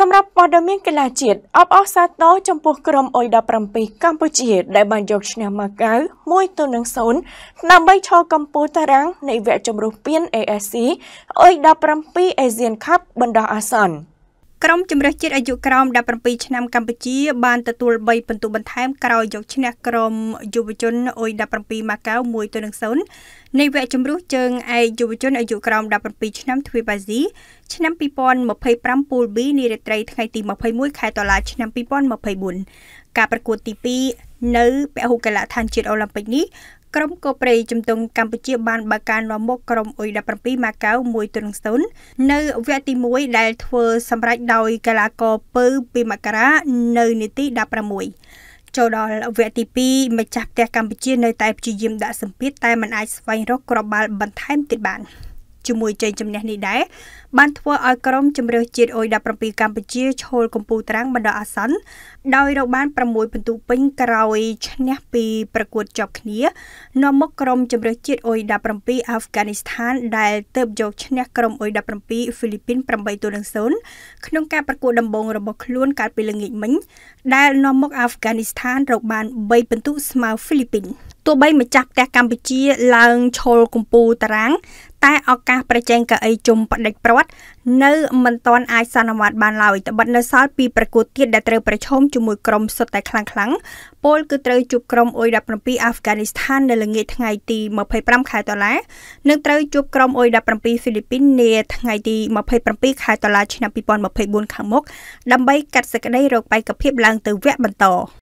សម្រាប់ព័ត៌មានកីឡាជាតិអបអរសាទរចំពោះក្រុមអុយ17កម្ពុជាដែលបានយកឈ្នះម៉ាកាវ1ទៅនឹង0ដើម្បីឈរកម្ពុជាតារាងនៃវគ្គជម្រុះពាន ASC អុយ17 Asian Cup បណ្ដោះអាសន្ន។ក្រុមជំនឿជាតិអាយុក្រោម17ឆ្នាំកម្ពុជាបានទទួល3ពិន្ទុបន្ថែមក្រោយយកឈ្នះក្រុមយុវជនអ៊ុយ17ម៉ាកាវ1ទៅ0នៃវគ្គជម្រុះជើងឯកយុវជនអាយុក្រោម17ឆ្នាំទ្វីបអាស៊ីឆ្នាំ2025ពូល B នារាត្រីថ្ងៃទី21ខែតុលាឆ្នាំ2024ការប្រកួតទី2នៅពហុកីឡដ្ឋានជាតិអូឡ িম্প ិកនេះក្រុមកោប្រៃជំទង់កម្ពុជាបានបើកការនាំមុខក្រុមអ៊ុយ17ម៉ាកាវ1.0នៅវគ្គទី1ដែលធ្វើសម្រេចដោយកីឡាករពៅពីមករានៅនាទី16ចូលដល់វគ្គទី2ម្ចាស់ផ្ទះកម្ពុជានៅតែព្យាយាមដាក់សម្ពាធតែមិនអាចស្វែងរកគ្រាប់បាល់បន្ថែមទៀតបាន។ជាមួយជ័យជំនះនេះដែរបានធ្វើឲ្យក្រុមជម្រើសជាតិអ៊ុយ17កម្ពុជាឈលកំពូលត្រាំងបណ្ដោះអាសន្នដោយរកបាន6ពិន្ទុពេញក្រោយឈ្នះពីប្រកួតជាប់គ្នានាំមកក្រុមជម្រើសជាតិអ៊ុយ17អាហ្វហ្គានីស្ថានដែលទៅបយកឈ្នះក្រុមអ៊ុយ17ហ្វីលីពីន8ទល់នឹង0ក្នុងការប្រកួតដំបូងរបស់ខ្លួន កាលពីល្ងាចមិញដែលនាំមកអាហ្វហ្គានីស្ថានរកបាន3ពិន្ទុស្មើហ្វីលីពីន។ទោះបីម្ចាស់ផ្ទះកម្ពុជាឡើងឈលកំពូលតារាងតែឱកាសប្រជែងកៅអីជុំផ្ដិចព្រាត់នៅមិនទាន់អាចសន្មតបានឡើយត្បិតនៅសល់ពីប្រកួតទៀតដែលត្រូវប្រឈមជាមួយក្រុមសុទ្ធតែខ្លាំងខ្លាំងពលគឺត្រូវជួបក្រុមអ៊ុយ17អាហ្វហ្គានីស្ថាននៅល្ងាចថ្ងៃទី25ខែតុលានិងត្រូវជួបក្រុមអ៊ុយ17ហ្វីលីពីននាថ្ងៃទី27ខែតុលាឆ្នាំ2024ខាងមុខដើម្បីកាត់សេចក្តីរោគបែកភាពឡើងទៅវគ្គបន្ត